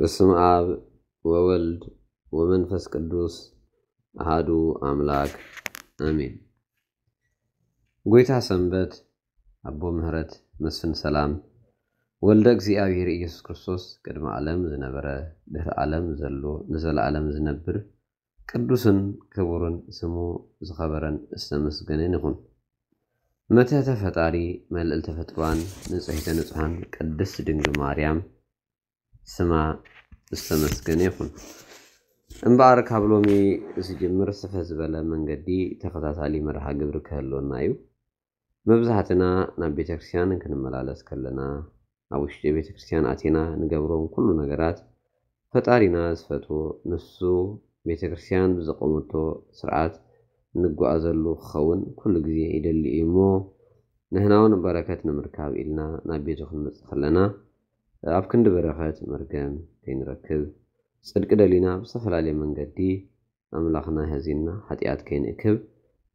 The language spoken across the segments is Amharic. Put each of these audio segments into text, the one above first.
በስም አብ ወወልድ ወመንፈስ ቅዱስ አህዱ አምላክ አሜን። ጎይታ ሰንበት አቦ ምህረት መስፍን ሰላም ወልደ እግዚአብሔር ኢየሱስ ክርስቶስ ቅድመ ዓለም ዝነበረ ድህሪ ዓለም ዘሎ ንዘለዓለም ዝነብር ቅዱስን ክቡርን ስሙ ዝኸበረን ዝተመስገነን ይኹን። መተተ ፈጣሪ መልእልተ ፈጥሯን ንጽሕተ ንጹሐን ቅድስት ድንግል ማርያም ስማ ዝተመስገነ ይኹን እምበኣር ካብ ሎሚ ዝጅምር ስፈ ዝበለ መንገዲ ተኸታታሊ መርሃ ግብሪ ክህልወና እዩ መብዛሕትና ናብ ቤተክርስትያን ክንመላለስ ከለና ኣብ ውሽጢ ቤተክርስትያን ኣቴና ንገብሮም ኩሉ ነገራት ፈጣሪና ዝፈትዎ ንሱ ቤተክርስትያን ብዘቐመቶ ስርዓት ንጓዓዘሉ ክኸውን ኩሉ ግዜ ይደሊ እዩ እሞ ንህናውን በረከት ንምርካብ ኢልና ናብ ቤቱ ክንመፅእ ከለና ኣብ ክንዲ በረኸት መርገም ከይንረክብ ፅድቂ ደሊና ብዝተፈላለየ መንገዲ ኣምላኽና ሕዚና ሓጢኣት ከይንእክብ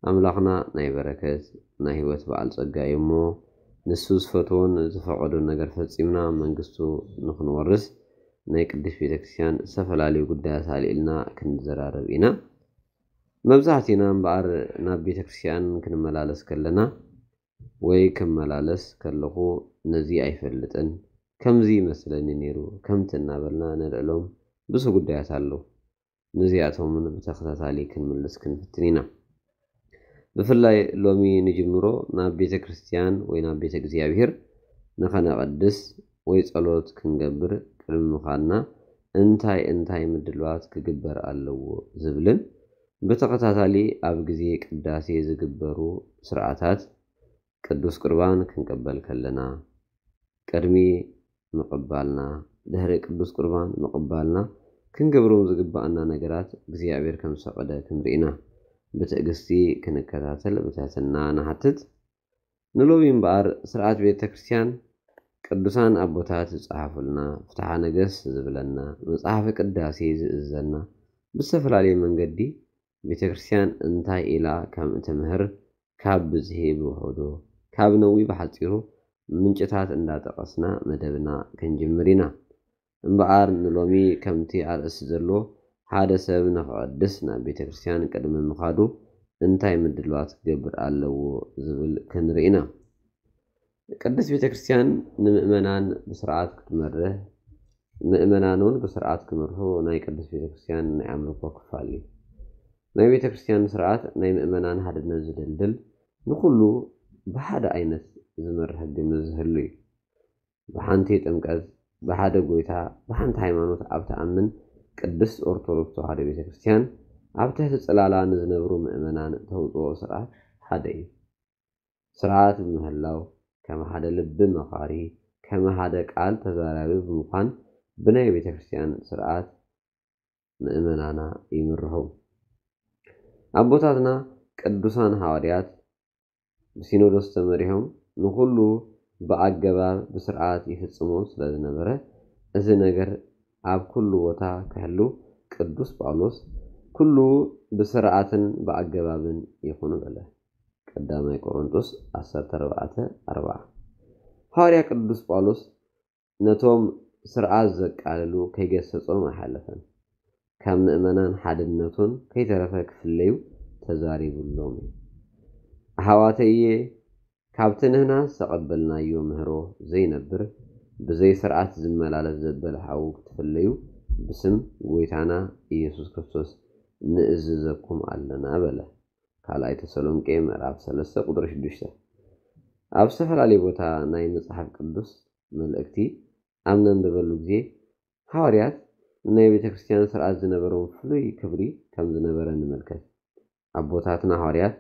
ኣምላኽና ናይ በረከት ናይ ሂወት በዓል ፀጋ እዩ እሞ ንሱ ዝፈትዎን ዝፈቐዶን ነገር ፈፂምና መንግስቱ ንክንወርስ ናይ ቅዱስ ቤተክርስትያን ዝተፈላለዩ ጉዳያት ኣልኢልና ክንዘራርብ ኢና መብዛሕቲና እምበኣር ናብ ቤተክርስትያን ክንመላለስ ከለና ወይ ክመላለስ ከለኹ ነዚ ኣይፈልጥን ከምዚ ይመስለኒ ነይሩ ከምቲ እናበልና ነልዕሎም ብዙ ጉዳያት ኣለው ንዚኣቶምን ብተኸታታሊ ክንምልስ ክንፍትን ኢና ብፍላይ ሎሚ ንጅምሮ ናብ ቤተ ክርስትያን ወይ ናብ ቤተ እግዚኣብሄር ንኸነቐድስ ወይ ጸሎት ክንገብር ቅድሚ ምዃንና እንታይ እንታይ ምድልባት ክግበር ኣለዎ ዝብልን ብተኸታታሊ ኣብ ግዜ ቅዳሴ ዝግበሩ ስርዓታት ቅዱስ ቁርባን ክንቀበል ከለና ቅድሚ ምቕባልና ድሕሪ ቅዱስ ቁርባን ምቕባልና ክንገብሮም ዝግባአና ነገራት እግዚኣብሔር ከም ዝፈቐደ ክንርኢና ብትዕግስቲ ክንከታተል ብትሕትና ንሓትት ንሎሚ እምበኣር ስርዓት ቤተ ክርስትያን ቅዱሳን ኣቦታት ዝፀሓፉልና ፍትሓ ነገስ ዝብለና መፅሓፍ ቅዳሴ ዝእዘና ብዝተፈላለየ መንገዲ ቤተ ክርስትያን እንታይ ኢላ ከም እትምህር ካብ ብዝሄ ብውሕዶ ካብ ነዊ ብሓፂሩ ምንጭታት እንዳጠቐስና መደብና ክንጅምር ኢና እምበኣር ንሎሚ ከምቲ ኣርእስቲ ዘሎ ሓደ ሰብ ንኽቐድስ ናብ ቤተ ክርስትያን ቅድሚ ምኻዱ እንታይ ምድልዋት ክገብር ኣለዎ ዝብል ክንርኢ ኢና ቅድስ ቤተ ክርስትያን ንምእመናን ብስርዓት ክትመርህ ምእመናን እውን ብስርዓት ክምርሑ ናይ ቅዱስ ቤተክርስትያን ናይ ኣምልኮ ክፋል እዩ ናይ ቤተክርስትያን ስርዓት ናይ ምእመናን ሓደነት ዝድልድል ንኩሉ ብሓደ ዓይነት ዝመርሕ ሕጊ ዝህሉ እዩ። ብሓንቲ ጥምቀት ብሓደ ጎይታ ብሓንቲ ሃይማኖት ኣብ ተኣምን ቅድስት ኦርቶዶክስ ተዋህዶ ቤተ ክርስትያን ኣብ ትሕቲ ፅላላ ንዝነብሩ ምእመናን ተውፅኦ ስርዓት ሓደ እዩ። ስርዓት ብምህላው ከም ሓደ ልቢ መኻሪ ከም ሓደ ቃል ተዛራቢ ብምኳን ብናይ ቤተ ክርስትያን ስርዓት ምእመናና ይምርሑ። ኣቦታትና ቅዱሳን ሐዋርያት ብሲኖዶስ ተመሪሖም ንኩሉ ብኣገባብ ብስርዓት በስርዓት ስለ ዝነበረ እዚ ነገር ኣብ ኩሉ ቦታ ክህሉ ቅዱስ ጳውሎስ ኩሉ ብስርዓትን ብኣገባብን ይኹኑ በለ ቀዳማይ ቆሮንጦስ 14 ሃዋርያ ቅዱስ ጳውሎስ ነቶም ስርዓት ዘቃልሉ ከይገሰፆም ኣይሓለፈን ካብ ምእመናን ሓድነቱን ከይተረፈ ክፍለዩ ተዛሪቡሎም እዩ ኣሕዋተየ ካብቲ ንህና ዝተቐበልናዮ ምህሮ ዘይነብር ብዘይ ስርዓት ዝመላለስ ዘበለ ሓዊ ክትፍለዩ ብስም ጎይታና ኢየሱስ ክርስቶስ ንእዝዘኩም ኣለና በለ ካልኣይ ተሰሎንቄ ምዕራፍ 3 ቁጥሪ 6 ኣብ ዝተፈላለየ ቦታ ናይ መፅሓፍ ቅዱስ መልእክቲ ኣብ ነንብበሉ ግዜ ሃዋርያት ናይ ቤተ ክርስትያን ስርዓት ዝነበሮም ፍሉይ ክብሪ ከም ዝነበረ ንምልከት ኣብ ቦታትና ሃዋርያት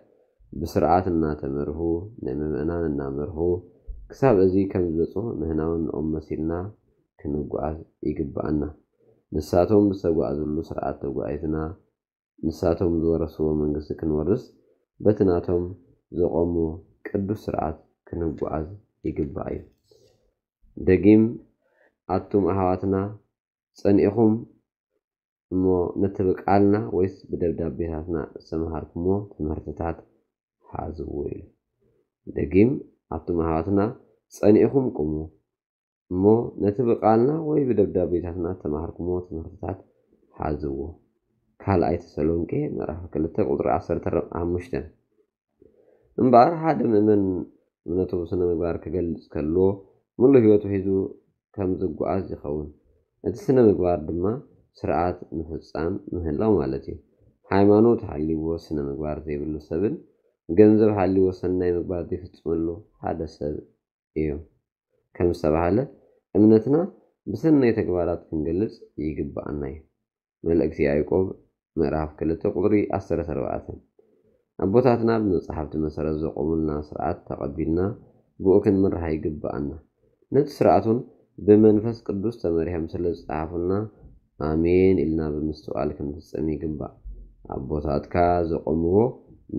ብስርዓትና ተመርሁ ንምምእናን ምምእናን እናመርሁ ክሳብ እዚ ከም ዝመፁ ምህናውን ንኦም መሲልና ክንጓዓዝ ይግባአና ንሳቶም ብዝተጓዓዝሉ ስርዓት ተጓዒዝና ንሳቶም ዝወረስዎ መንግስቲ ክንወርስ በቲ ናቶም ዘቆሙ ቅዱስ ስርዓት ክንጓዓዝ ይግባእ እዩ ደጊም ኣቱም ኣሃዋትና ፀኒኢኹም እሞ ነቲ ብቃልና ወይስ ብደብዳቤታትና ዝተምሃርኩሞ ትምህርትታት ሓዝዎ እዩ ደጊም ኣብቶም ኣሕዋትና ፀኒዕኹም ቁሙ እሞ ነቲ ብቃልና ወይ ብደብዳቤታትና ተማሃርኩሞ ትምህርትታት ሓዝዎ ካልኣይ ተሰሎንቄ ምዕራፍ 2 ቁፅሪ 15 እምበኣር ሓደ ምእመን እምነቱ ስነ ምግባር ክገልፅ ከሎ ሙሉ ህይወቱ ሒዙ ከም ዝጓዓዝ ይኸውን እቲ ስነ ምግባር ድማ ስርዓት ምፍፃም ምህላው ማለት እዩ ሃይማኖት ሃልይዎ ስነ ምግባር ዘይብሉ ሰብን ገንዘብ ሃልዮ ሰናይ ምግባር ይፍፅመሉ ሓደ ሰብ እዩ ከም ዝተባሃለ እምነትና ብሰናይ ተግባራት ክንገልፅ ይግባአና እዩ መልእክቲ ያዕቆብ ምዕራፍ 2 ቁፅሪ 14 ኣቦታትና ብመፅሓፍቲ መሰረት ዘቆሙልና ስርዓት ተቐቢልና ብኡ ክንምራሕ ይግባአና ነቲ ስርዓቱን ብመንፈስ ቅዱስ ተመሪሖም ስለ ዝፀሓፉና ኣሜን ኢልና ብምስትዋዓል ክንፍፅም ይግባእ ኣቦታትካ ዘቆምዎ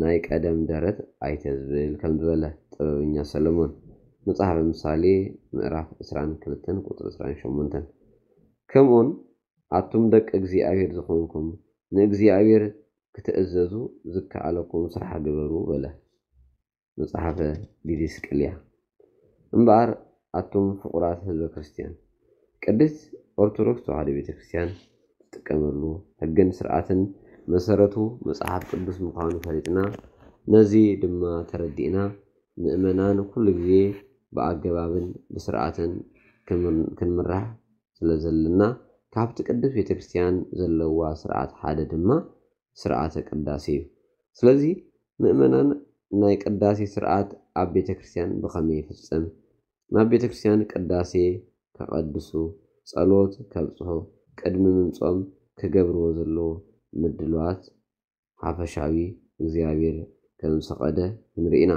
ናይ ቀደም ደረት ኣይተዝብል ከም ዝበለ ጥበበኛ ሰለሞን መፅሓፍ ምሳሌ ምዕራፍ 22 ቁፅሪ 28 ከምኡን ኣቱም ደቂ እግዚኣብሔር ዝኾንኩም ንእግዚኣብሔር ክትእዘዙ ዝከኣለኩም ስራሕ ግበሩ በለ መፅሓፈ ዲድስቅልያ እምበኣር ኣቱም ፍቁራት ህዝበ ክርስትያን ቅድስ ኦርቶዶክስ ተዋህዶ ቤተክርስትያን ዝጥቀመሉ ሕግን ስርዓትን መሰረቱ መጽሐፍ ቅዱስ ምዃኑ ፈሊጥና ነዚ ድማ ተረዲእና ምእመናን ኩሉ ግዜ ብኣገባብን ብስርዓትን ክንምራሕ ስለ ዘለና ካብቲ ቅድስ ቤተክርስትያን ዘለዋ ስርዓት ሓደ ድማ ስርዓተ ቅዳሴ እዩ ስለዚ ምእመናን ናይ ቅዳሴ ስርዓት ኣብ ቤተ ክርስቲያን ብኸመይ ይፍፅም ናብ ቤተ ቅዳሴ ከቐድሱ ጸሎት ከብፅሑ ቅድሚ ምምፆም ክገብርዎ ዘለዎ ምድልዋት ሓፈሻዊ እግዚኣብሔር ከም ዝፈቐደ ንርኢ ኢና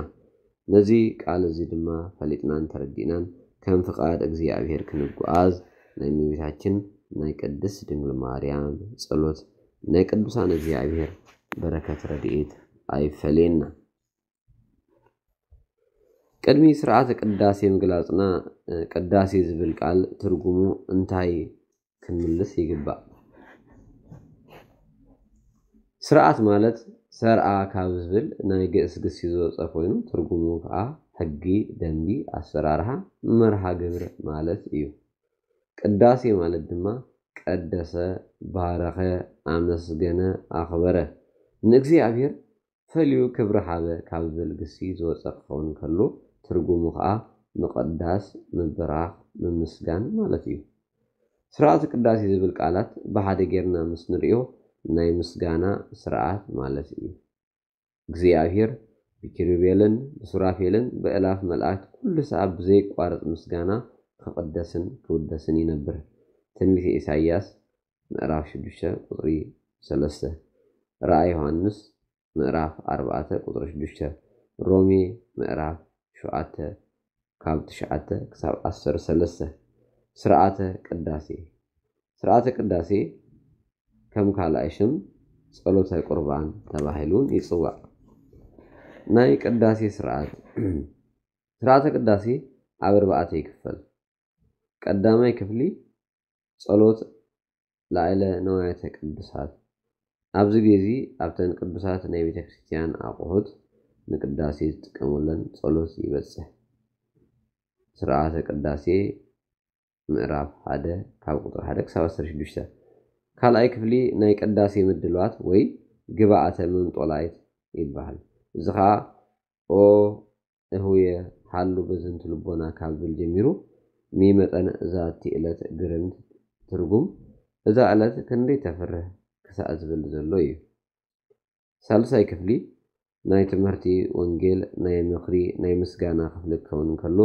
ነዚ ቃል እዚ ድማ ፈሊጥናን ተረዲእናን ከም ፍቓድ እግዚኣብሔር ክንጓዓዝ ናይ ምቤታችን ናይ ቅድስ ድንግል ማርያም ጸሎት ናይ ቅዱሳን እግዚአብሔር በረከት ረድኤት ኣይፈለየና ቅድሚ ስርዓተ ቅዳሴ ምግላፅና ቅዳሴ ዝብል ቃል ትርጉሙ እንታይ ክንምልስ ይግባእ ስርዓት ማለት ሰርአ ካብ ዝብል ናይ ግእስግስ እዩ ዝወፀ ኮይኑ ትርጉሙ ከዓ ሕጊ ደንቢ ኣሰራርሓ መርሃ ግብሪ ማለት እዩ ቅዳሴ ማለት ድማ ቀደሰ ባረኸ ኣመስገነ ኣኽበረ ንእግዚኣብሔር ፈልዩ ክብሪ ሓበ ካብ ዝብል ግሲ ዝወፀ ክኸውን ከሎ ትርጉሙ ከዓ ምቕዳስ ምብራኽ ምምስጋን ማለት እዩ ስርዓተ ቅዳሴ ዝብል ቃላት ብሓደ ጌርና ምስ ንሪኦ ናይ ምስጋና ስርዓት ማለት እዩ እግዚኣብሔር ብኪሩቤልን ብሱራፌልን ብዕላፍ መላእክት ኩሉ ሰዓት ብዘይቋርፅ ምስጋና ክቅደስን ክውደስን ይነብር ትንቢተ ኢሳያስ ምዕራፍ 6 ቁፅሪ 3 ራእይ ዮሃንስ ምዕራፍ 4 ቁፅሪ 6 ሮሜ ምዕራፍ 7 ካብ 9 ክሳብ 13 ስርዓተ ቅዳሴ ስርዓተ ቅዳሴ ከም ካልኣይ ሽም ጸሎታይ ቁርባን ተባሂሉ እውን ይጽዋዕ ናይ ቅዳሴ ስርዓት ስርዓተ ቅዳሴ ኣብ ኣርባዕተ ይክፈል ቀዳማይ ክፍሊ ጸሎት ላዕለ ነዋያተ ቅዱሳት ኣብዚ ግዜ ኣብተን ቅዱሳት ናይ ቤተ ኣቑሑት ንቅዳሴ ዝጥቀመለን ጸሎት ይበፅሕ ስርዓተ ቅዳሴ ምዕራፍ ሓደ ካብ ቁጥሪ ሓደ ክሳብ 16 ካልኣይ ክፍሊ ናይ ቅዳሴ ምድልዋት ወይ ግባኣተ ምንጦላይት ይበሃል እዚ ከዓ ኦ እህውየ ሓሉ በዝንቲ ልቦና ካብ ዝብል ጀሚሩ ሚመጠን እቲ ዕለት ግርምት ትርጉም እዛ ዕለት ክንደይ ተፍርህ ክሳእ ዝብል ዘሎ እዩ ሳልሳይ ክፍሊ ናይ ትምህርቲ ወንጌል ናይ ምክሪ ናይ ምስጋና ክፍሊ ክኸውን ከሎ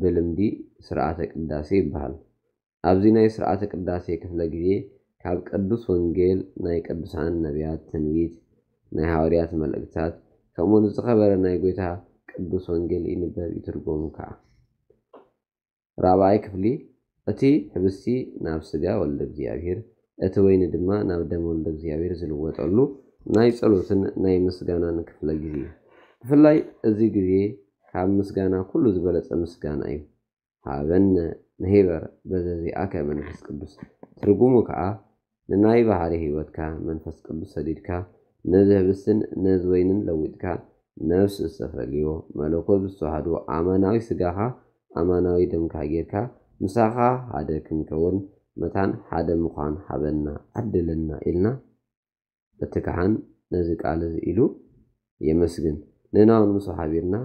ብልምዲ ስርዓተ ቅዳሴ ይበሃል ኣብዚ ናይ ስርዓተ ቅዳሴ ክፍለ ግዜ ካብ ቅዱስ ወንጌል ናይ ቅዱሳን ነቢያት ትንቢት ናይ ሃዋርያት መልእክትታት ከምኡውን ዝኸበረ ናይ ጎይታ ቅዱስ ወንጌል ይንበብ ይትርጎሙ ከዓ ራብኣይ ክፍሊ እቲ ሕብስቲ ናብ ስጋ ወልደ እግዚኣብሄር እቲ ወይኒ ድማ ናብ ደም ወልደ እግዚኣብሄር ዝልወጠሉ ናይ ጸሎትን ናይ ምስጋናን ክፍለ ግዜ እዩ ብፍላይ እዚ ግዜ ካብ ምስጋና ኩሉ ዝበለፀ ምስጋና እዩ ሃበነ ንሄበር ከ መንፈስ ቅዱስ ትርጉሙ ከዓ ንናይ ባህሪ ሂወትካ መንፈስ ቅዱስ ሰዲድካ ነዚ ህብስን ነዚ ወይንን ለዊጥካ ነፍሲ ዝተፈልዮ መለኮት ዝተዋህዶ ኣማናዊ ስጋኻ ኣማናዊ ደምካ ጌርካ ምሳኻ ሓደ ክንከውን መታን ሓደ ምኳን ሓበና ዓድለና ኢልና እቲ ካሓን ነዚ ቃል እዚ ኢሉ የመስግን ንናውን ምስ ሃቢርና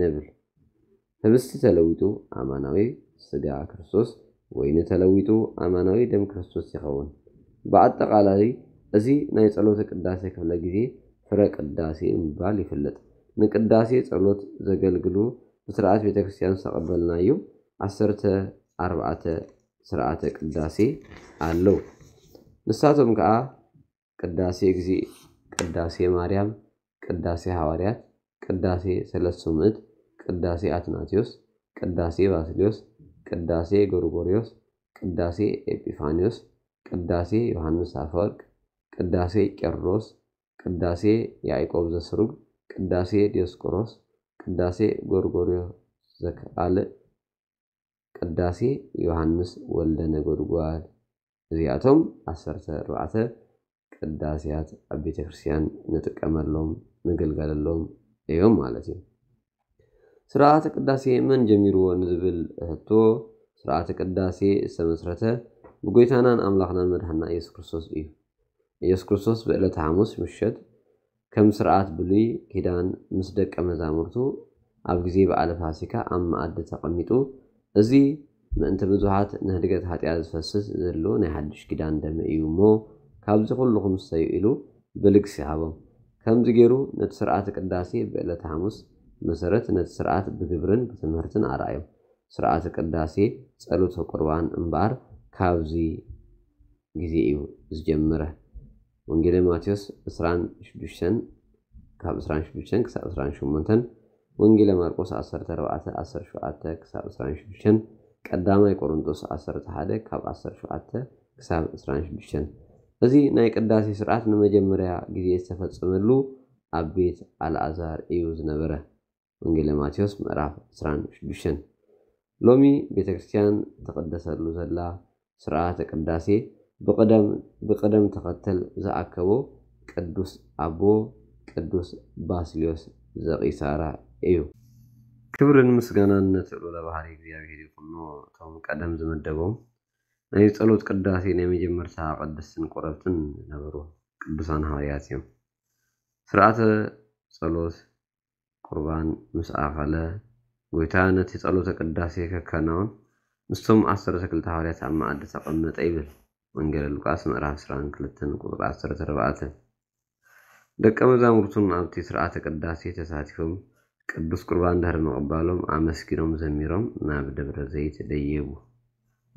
ንብል ህብስቲ ተለዊጡ ኣማናዊ ስጋ ክርስቶስ ወይኒ ተለዊጡ ኣማናዊ ደም ክርስቶስ ይኸውን በአጠቃላይ እዚ ናይ ፀሎተ ቅዳሴ ክፍለ ጊዜ ፍረ ቅዳሴ ምባል ይፍለጥ ንቅዳሴ ጸሎት ዘገልግሉ ብስርዓት ቤተክርስትያን ክርስቲያን ዝተቐበልናዩ 14 ስርዓተ ቅዳሴ ኣለው ንሳቶም ከዓ ቅዳሴ ግዜ ቅዳሴ ማርያም ቅዳሴ ሐዋርያት ቅዳሴ ሰለስቱ ምእት ቅዳሴ አትናቴዎስ ቅዳሴ ባስልዮስ ቅዳሴ ጎርጎርዮስ ቅዳሴ ኤጲፋንዮስ ቅዳሴ ዮሐንስ አፈወርቅ፣ ቅዳሴ ቄርሎስ፣ ቅዳሴ ያዕቆብ ዘስሩግ፣ ቅዳሴ ዲዮስቆሮስ፣ ቅዳሴ ጎርጎርዮስ ዘካልእ፣ ቅዳሴ ዮሐንስ ወልደ ነጎድጓድ። እዚኣቶም 14 ቅዳሴያት ኣብ ቤተ ክርስቲያን ንጥቀመሎም ንግልገለሎም እዮም ማለት እዩ። ስርዓተ ቅዳሴ መን ጀሚርዎ ንዝብል ህቶ ስርዓተ ቅዳሴ ዝተመስረተ ብጎይታናን ኣምላኽናን መድሕና ኢየሱስ ክርስቶስ እዩ ኢየሱስ ክርስቶስ ብዕለት ሓሙስ ምሸት ከም ስርዓት ብሉይ ኪዳን ምስ ደቀ መዛሙርቱ ኣብ ግዜ በዓለ ፋሲካ ኣብ መኣዲ ተቐሚጡ እዚ ምእንቲ ብዙሓት ንህድገት ሃጢያ ዝፈስስ ዘሎ ናይ ሓድሽ ኪዳን ደመ እዩ እሞ ካብዚ ኩሉ ስተዩ ኢሉ ብልግስ ይሃቦም ከምዚ ገይሩ ነቲ ስርዓት ቅዳሴ ብዕለት ሓሙስ መሰረት ነቲ ስርዓት ብግብርን ብትምህርትን ኣርኣዮም ስርዓት ቅዳሴ ጸሎተ ቁርባን እምበር ካብዚ ግዜ እዩ ዝጀምረ ወንጌለ ማቴዎስ 26 ካብ 26 ክሳብ 28 ወንጌለ ማርቆስ 14 17 ክሳብ 26 ቀዳማይ ቆሮንጦስ 11 ካብ 17 ክሳብ 26 እዚ ናይ ቅዳሴ ስርዓት ንመጀመርያ ግዜ ዝተፈፀመሉ ኣብ ቤት ኣልኣዛር እዩ ዝነበረ ወንጌለ ማቴዎስ ምዕራፍ 26 ሎሚ ቤተክርስትያን ተቐደሰሉ ዘላ ስርዓተ ቅዳሴ ብቅደም ተኸተል ዝኣከቦ ቅዱስ ኣቦ ቅዱስ ባስልዮስ ዘቂሳራ እዩ። ክብርን ምስጋናን ነቲ ለባህሪ እግዚኣብሄር እግዚኣብሔር ይኹኖ እቶም ቀደም ዝመደቦም ናይ ፀሎት ቅዳሴ ናይ መጀመርታ ቅድስትን ቆረብትን ዝነበሩ ቅዱሳን ሐዋርያት እዮም። ስርዓተ ፀሎት ቁርባን ምስ ኣኸለ ጎይታ ነቲ ፀሎተ ቅዳሴ ከከናውን ምስቶም ዓሰርተ ክልተ ሃዋርያት ኣብ ማኣዲ ተቐመጠ ይብል ወንጌል ሉቃስ ምዕራፍ 22 ቁጥሪ 14 ደቀ መዛሙርቱን ኣብቲ ስርዓተ ቅዳሴ ተሳቲፎም ቅዱስ ቁርባን ድሕሪ ምቕባሎም ኣመስጊኖም ዘሚሮም ናብ ደብረ ዘይት ደየቡ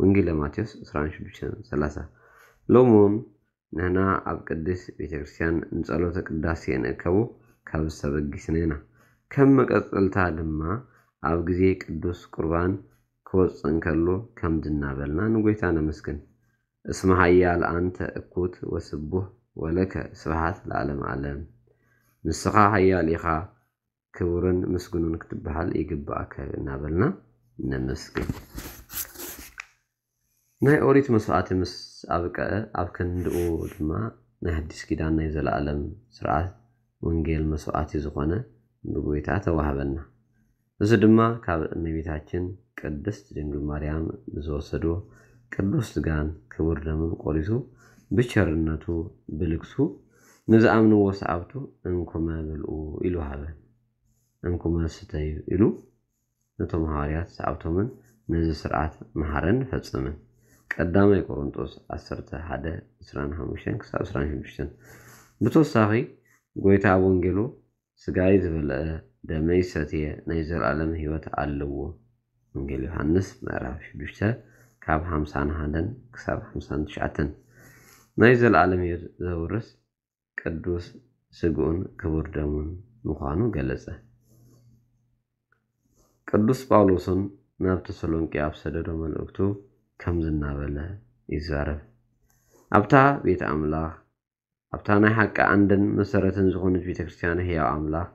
ወንጌለ ማቴዎስ 2630 ሎሚ እውን ንሕና ኣብ ቅድስ ቤተ ክርስትያን ንጸሎተ ቅዳሴ ንእከቡ ካብ ዝተበጊስና ኢና ከም መቐፅልታ ድማ ኣብ ግዜ ቅዱስ ቁርባን ክወፅእን ከሎ ከምድናበልና ንጎይታ ነመስግን እስመ ሃያል አንተ እኩት ወስቡህ ወለከ ስብሓት ለዓለም ኣለም ንስኻ ሃያል ኢኻ ክቡርን ምስግኑን ክትበሃል ይግባእከ እናበልና ነመስግን ናይ ኦሪት መስዋዕቲ ምስ ኣብቀአ ኣብ ክንድኡ ድማ ናይ ሃዲስ ኪዳን ናይ ዘለኣለም ስርዓት ወንጌል መስዋዕቲ ዝኾነ ብጎይታ ተዋህበና እዚ ድማ ካብ እመቤታችን ቅድስት ድንግል ማርያም ብዘወሰዶ ቅዱስ ስጋን ክቡር ደምን ቆሪሱ ብቸርነቱ ብልግሱ ንዝኣምንዎ ሰዓብቱ እንኩመ ብልኡ ኢሉ ሃበ እንኩመ ስተዩ ኢሉ ነቶም ሃዋርያት ሰኣብቶምን ነዚ ስርዓት መሃረን ፈፅምን ቀዳማይ ቆሮንጦስ 1125-26 ብተወሳኺ ጎይታ ኣብ ወንጌሉ ስጋይ ዝበልአ ደመይ ሰትየ ናይ ዘለኣለም ሂወት ኣለዎ ወንጌል ዮሃንስ ምዕራፍ 6 ካብ 51 ክሳብ 59 ናይ ዘለዓለም ዘውርስ ቅዱስ ስግኡን ክቡር ደሙን ምዃኑ ገለጸ ቅዱስ ጳውሎስን ናብ ተሰሎንቄ ኣብ ሰደዶ መልእክቱ ከም ዝናበለ ይዛረብ ኣብታ ቤተ ኣምላኽ ኣብታ ናይ ሓቂ ኣንድን መሰረትን ዝኾነች ቤተክርስትያን ህያው ኣምላኽ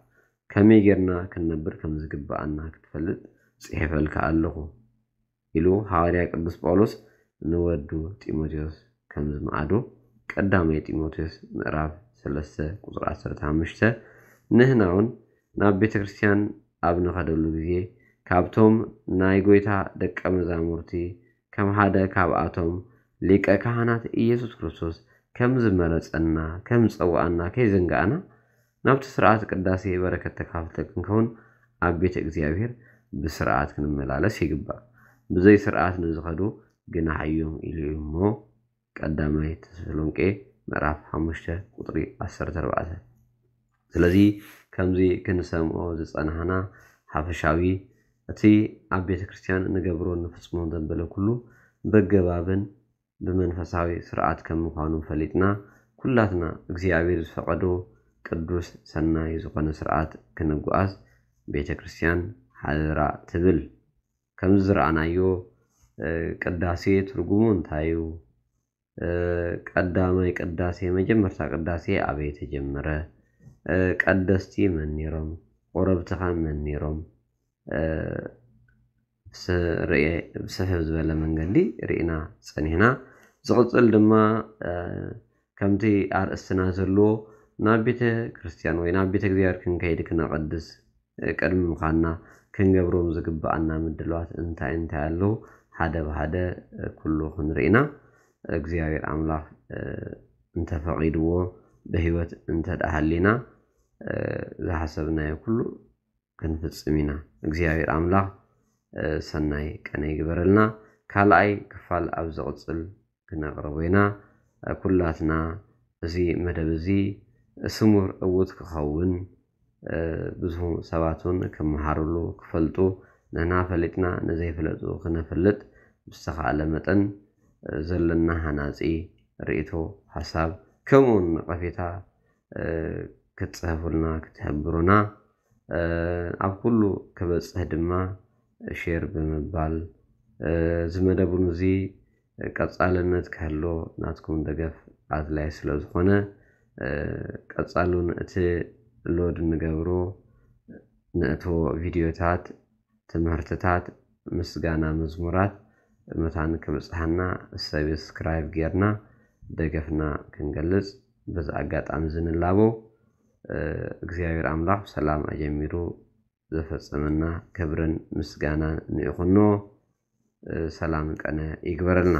ከመይ ጌርና ክንነብር ከም ዝግባአና ክትፈልጥ ጽሔፈ ልክአለኹ ኢሉ ሐዋርያ ቅዱስ ጳውሎስ ንወዱ ጢሞቴዎስ ከም ዝመዓዶ ቀዳማይ ጢሞቴዎስ ምዕራፍ 3 ቁፅሪ 15 ንህና እውን ናብ ቤተ ክርስትያን ኣብ ንኸደሉ ግዜ ካብቶም ናይ ጎይታ ደቀ መዛሙርቲ ከም ሓደ ካብኣቶም ሊቀ ካህናት ኢየሱስ ክርስቶስ ከም ዝመረፀና ከም ዝፀዋኣና ከይዘንጋኣና ናብቲ ስርዓት ቅዳሴ በረከት ተካፍልተ ክንከውን ኣብ ቤተ እግዚኣብሔር ብስርዓት ክንመላለስ ይግባእ ብዘይ ስርዓት ንዝኸዱ ሓዮም ኢሉ እሞ ቀዳማይ ተሰሎንቄ ምዕራፍ 5 ቁጥሪ 14 ስለዚ ከምዚ ክንሰምዖ ዝፀናሕና ሓፈሻዊ እቲ ኣብ ቤተ ክርስትያን ንገብሮ ንፍፅሞ ዘንበለ ኩሉ በገባብን ብመንፈሳዊ ስርዓት ከም ምኳኑ ፈሊጥና ኩላትና እግዚኣብሔር ዝፈቐዶ ቅዱስ ሰናይ ዝኾነ ስርዓት ክንጓዓዝ ቤተ ክርስትያን ሀደራ ትብል ከም ዝረኣናዮ ቅዳሴ ትርጉሙ እንታይ እዩ? ቀዳማይ ቅዳሴ መጀመርታ ቅዳሴ ኣበይ ተጀመረ? ቀደስቲ መን ነይሮም? ቆረብቲ ኸ መን ነይሮም? ብስሕብ ዝበለ መንገዲ ርኢና ፀኒሕና ዝቕፅል ድማ ከምቲ ኣርእስትና ዘለዎ ናብ ቤተ ክርስትያን ወይ ናብ ቤተ እግዚኣብሔር ክንከይድ ክነቐድስ ቅድሚ ምዃንና ክንገብሮም ዝግባአና ምድለዋት እንታይ እንታይ ኣለዉ ሓደ ብሓደ ኩሉ ክንርኢና እግዚኣብሔር ኣምላኽ እንተፈቒድዎ ብሂወት እንተደሃሊና ዝሓሰብናዮ ኩሉ ክንፍፅም ኢና እግዚኣብሔር ኣምላኽ ሰናይ ቀነ ይግበረልና ካልኣይ ክፋል ኣብ ዘቕፅል ክነቕርቦ ኢና ኩላትና እዚ መደብ እዚ ስሙር እውት ክኸውን ብዙ ሰባቱን ክመሃሩሉ ክፈልጡ ንሕና ፈሊጥና ንዘይፍለጡ ክነፍልጥ ብዝተኸኣለ መጠን ዘለና ሃናፂ ርእቶ ሓሳብ ከምኡውን ነቐፌታ ክትፅሕፉልና ክትሕብሩና ኣብ ኩሉ ክበፅሕ ድማ ሼር ብምባል ዝመደቡን እዚ ቀፃልነት ክህሎ ናትኩም ደገፍ ኣድላይ ስለ ስለዝኾነ ቀፃሉን እቲ ሎድ ንገብሮ ንእትዎ ቪድዮታት ትምህርትታት ምስጋና መዝሙራት እመታን ክብፅሓና ሰብስክራይብ ጌርና ደገፍና ክንገልፅ በዚ ኣጋጣሚ ዝንላቦ እግዚኣብሔር ኣምላኽ ሰላም ኣጀሚሩ ዘፈፀመና ክብርን ምስጋናን ንኢኹኖ ሰላምን ቀነ ይግበረልና